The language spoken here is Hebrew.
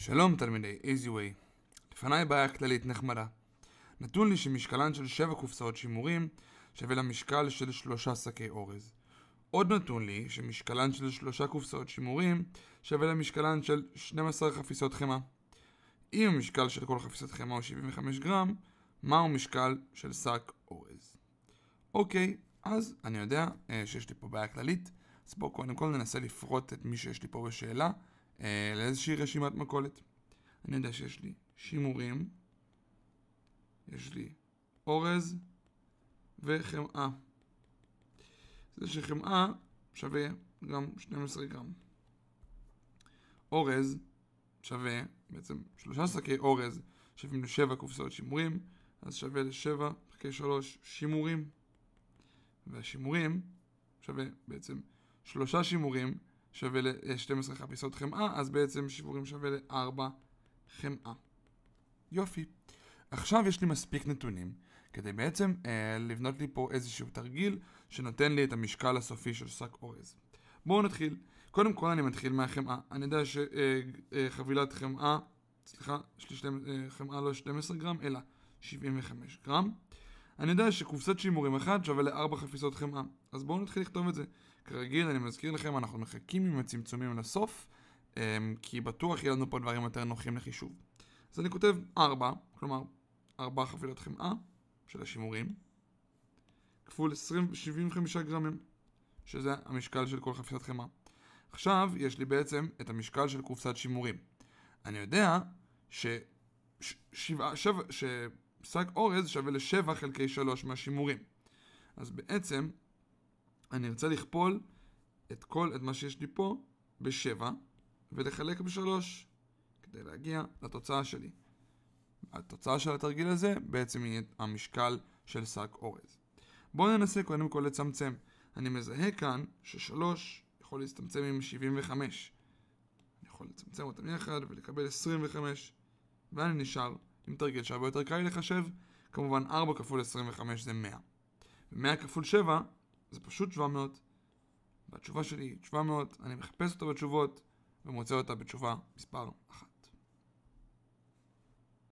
שלום תלמידי איזיווי, לפניי בעיה כללית נחמדה. נתון לי שמשקלן של 7 קופסאות שימורים שווה למשקל של 3 שקי אורז. עוד נתון לי שמשקלן של 3 קופסאות שימורים שווה למשקלן של 12 חפיסות חמאה. אם המשקל של כל חפיסת חמאה הוא 75 גרם, מהו משקל של שק אורז? אוקיי, אז אני יודע אה, שיש לי פה בעיה כללית, אז בואו קודם כל ננסה לפרוט את מי שיש לי פה בשאלה. אה, לאיזושהי רשימת מכולת. אני יודע שיש לי שימורים, יש לי אורז וחמאה. זה שחמאה שווה גם 12 גרם. אורז שווה, בעצם שלושה שקי אורז שווים לשבע קופסאות שימורים, אז שווה לשבע חלקי שלוש שימורים. והשימורים שווה בעצם שלושה שימורים שווה ל-12 חפיסות חמאה, אז בעצם שיבורים שווה ל-4 חמאה. יופי. עכשיו יש לי מספיק נתונים כדי בעצם אה, לבנות לי פה איזשהו תרגיל שנותן לי את המשקל הסופי של שק אורז. בואו נתחיל. קודם כל אני מתחיל מהחמאה. אני יודע שחבילת אה, אה, חמאה, סליחה, יש לי שתי, אה, חמאה לא 12 גרם, אלא 75 גרם. אני יודע שקופסת שימורים אחת שווה ל-4 חפיסות חמאה. אז בואו נתחיל לכתוב את זה. כרגיל, אני מזכיר לכם, אנחנו מחכים עם הצמצומים לסוף, אמ, כי בטוח יהיה לנו פה דברים יותר נוחים לחישוב. אז אני כותב 4, כלומר 4 חבילות חמאה של השימורים, כפול 20, 75 גרמים, שזה המשקל של כל חפיסת חמאה. עכשיו יש לי בעצם את המשקל של קופסת שימורים. אני יודע ש... ש... שבע... שבע... ששק אורז שווה ל-7 חלקי 3 מהשימורים. אז בעצם אני ארצה לכפול את כל, את מה שיש לי פה, בשבע, ולחלק בשלוש, כדי להגיע לתוצאה שלי. התוצאה של התרגיל הזה בעצם היא המשקל של שק אורז. בואו ננסה קודם כל לצמצם. אני מזהה כאן ששלוש יכול להצטמצם עם 75. אני יכול לצמצם אותם יחד ולקבל 25, ואני נשאר עם תרגיל שהרבה יותר קל לי לחשב. כמובן 4 כפול 25 זה 100. 100 כפול 7 זה פשוט 700. והתשובה שלי היא 700, אני מחפש אותה בתשובות ומוצא אותה בתשובה מספר 1.